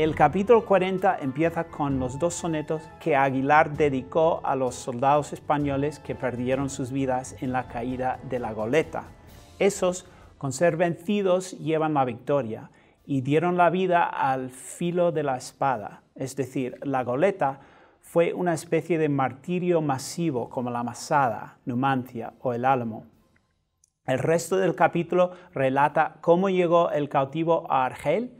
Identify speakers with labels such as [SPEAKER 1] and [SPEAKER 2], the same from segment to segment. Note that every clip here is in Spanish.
[SPEAKER 1] El capítulo 40 empieza con los dos sonetos que Aguilar dedicó a los soldados españoles que perdieron sus vidas en la caída de la goleta. Esos, con ser vencidos, llevan la victoria y dieron la vida al filo de la espada. Es decir, la goleta fue una especie de martirio masivo como la Masada, Numancia o el Álamo. El resto del capítulo relata cómo llegó el cautivo a Argel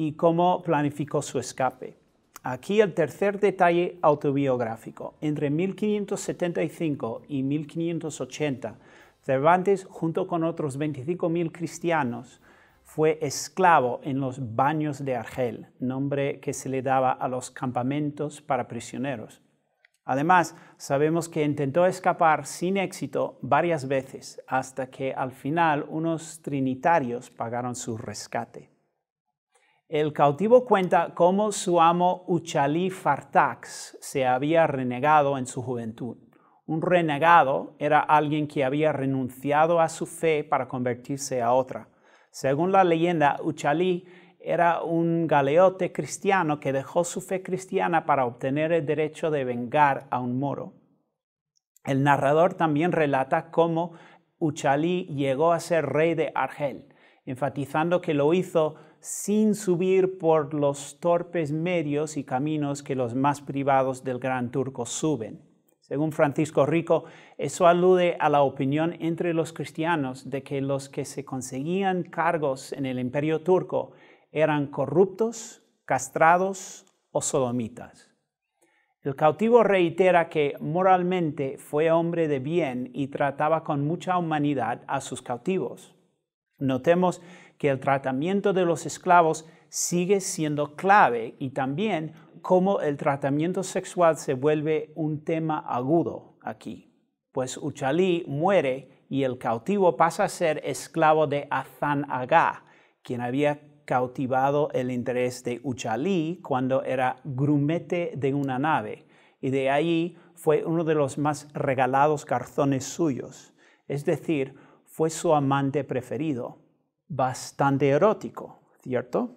[SPEAKER 1] y cómo planificó su escape. Aquí el tercer detalle autobiográfico. Entre 1575 y 1580, Cervantes, junto con otros 25.000 cristianos, fue esclavo en los baños de Argel, nombre que se le daba a los campamentos para prisioneros. Además, sabemos que intentó escapar sin éxito varias veces, hasta que al final unos trinitarios pagaron su rescate. El cautivo cuenta cómo su amo Uchalí Fartax se había renegado en su juventud. Un renegado era alguien que había renunciado a su fe para convertirse a otra. Según la leyenda, Uchalí era un galeote cristiano que dejó su fe cristiana para obtener el derecho de vengar a un moro. El narrador también relata cómo Uchalí llegó a ser rey de Argel, enfatizando que lo hizo sin subir por los torpes medios y caminos que los más privados del Gran Turco suben. Según Francisco Rico, eso alude a la opinión entre los cristianos de que los que se conseguían cargos en el imperio turco eran corruptos, castrados o sodomitas. El cautivo reitera que moralmente fue hombre de bien y trataba con mucha humanidad a sus cautivos. Notemos que el tratamiento de los esclavos sigue siendo clave y también cómo el tratamiento sexual se vuelve un tema agudo aquí. Pues Uchalí muere y el cautivo pasa a ser esclavo de Azan Aga, quien había cautivado el interés de Uchalí cuando era grumete de una nave, y de ahí fue uno de los más regalados garzones suyos, es decir, fue su amante preferido bastante erótico, ¿cierto?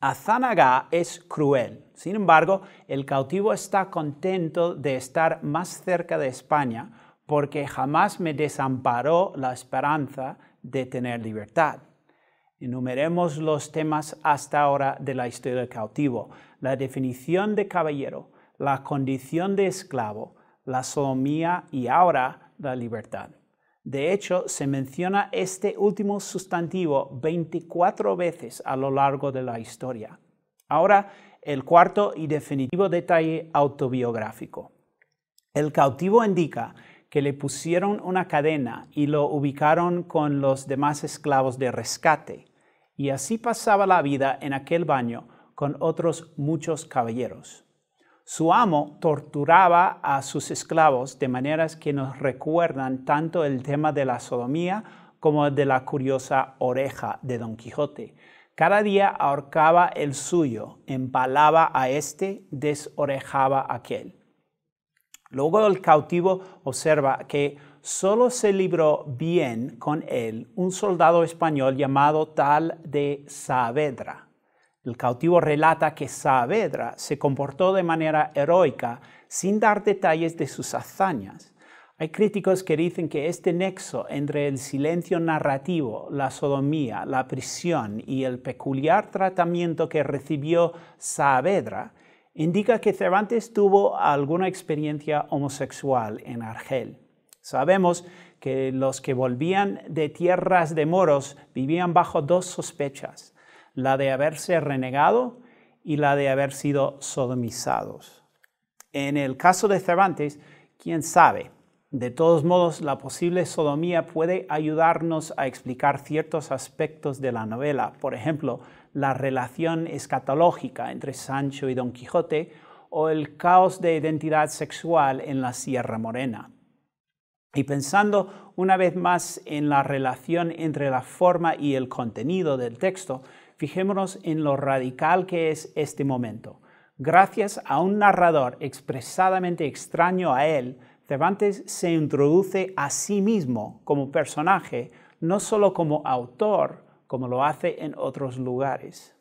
[SPEAKER 1] Azanaga es cruel. Sin embargo, el cautivo está contento de estar más cerca de España porque jamás me desamparó la esperanza de tener libertad. Enumeremos los temas hasta ahora de la historia del cautivo. La definición de caballero, la condición de esclavo, la sodomía y ahora la libertad. De hecho, se menciona este último sustantivo 24 veces a lo largo de la historia. Ahora, el cuarto y definitivo detalle autobiográfico. El cautivo indica que le pusieron una cadena y lo ubicaron con los demás esclavos de rescate, y así pasaba la vida en aquel baño con otros muchos caballeros. Su amo torturaba a sus esclavos de maneras que nos recuerdan tanto el tema de la sodomía como de la curiosa oreja de Don Quijote. Cada día ahorcaba el suyo, empalaba a éste, desorejaba a aquel. Luego el cautivo observa que solo se libró bien con él un soldado español llamado tal de Saavedra el cautivo relata que Saavedra se comportó de manera heroica sin dar detalles de sus hazañas. Hay críticos que dicen que este nexo entre el silencio narrativo, la sodomía, la prisión y el peculiar tratamiento que recibió Saavedra indica que Cervantes tuvo alguna experiencia homosexual en Argel. Sabemos que los que volvían de tierras de moros vivían bajo dos sospechas la de haberse renegado y la de haber sido sodomizados. En el caso de Cervantes, quién sabe, de todos modos, la posible sodomía puede ayudarnos a explicar ciertos aspectos de la novela, por ejemplo, la relación escatológica entre Sancho y Don Quijote o el caos de identidad sexual en la Sierra Morena. Y pensando una vez más en la relación entre la forma y el contenido del texto, fijémonos en lo radical que es este momento. Gracias a un narrador expresadamente extraño a él, Cervantes se introduce a sí mismo como personaje, no solo como autor, como lo hace en otros lugares.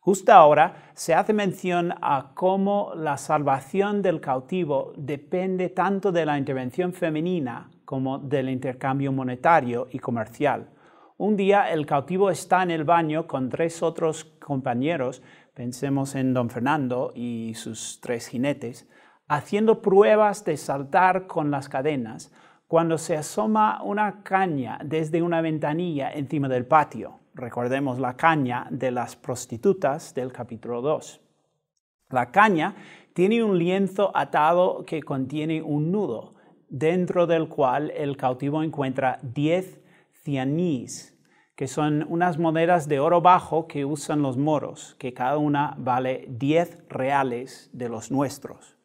[SPEAKER 1] Justo ahora se hace mención a cómo la salvación del cautivo depende tanto de la intervención femenina como del intercambio monetario y comercial. Un día el cautivo está en el baño con tres otros compañeros, pensemos en don Fernando y sus tres jinetes, haciendo pruebas de saltar con las cadenas, cuando se asoma una caña desde una ventanilla encima del patio. Recordemos la caña de las prostitutas del capítulo 2. La caña tiene un lienzo atado que contiene un nudo, dentro del cual el cautivo encuentra 10 cianís, que son unas monedas de oro bajo que usan los moros, que cada una vale 10 reales de los nuestros.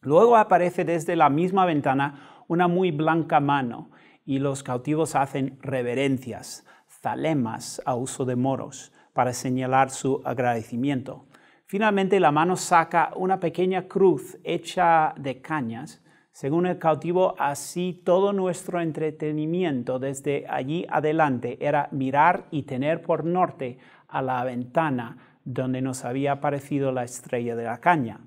[SPEAKER 1] Luego aparece desde la misma ventana una muy blanca mano y los cautivos hacen reverencias, zalemas a uso de moros, para señalar su agradecimiento. Finalmente la mano saca una pequeña cruz hecha de cañas según el cautivo, así todo nuestro entretenimiento desde allí adelante era mirar y tener por norte a la ventana donde nos había aparecido la estrella de la caña.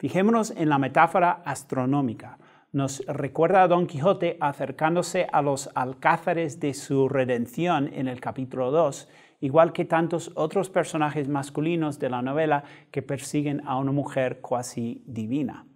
[SPEAKER 1] Fijémonos en la metáfora astronómica. Nos recuerda a Don Quijote acercándose a los alcázares de su redención en el capítulo 2, igual que tantos otros personajes masculinos de la novela que persiguen a una mujer cuasi divina.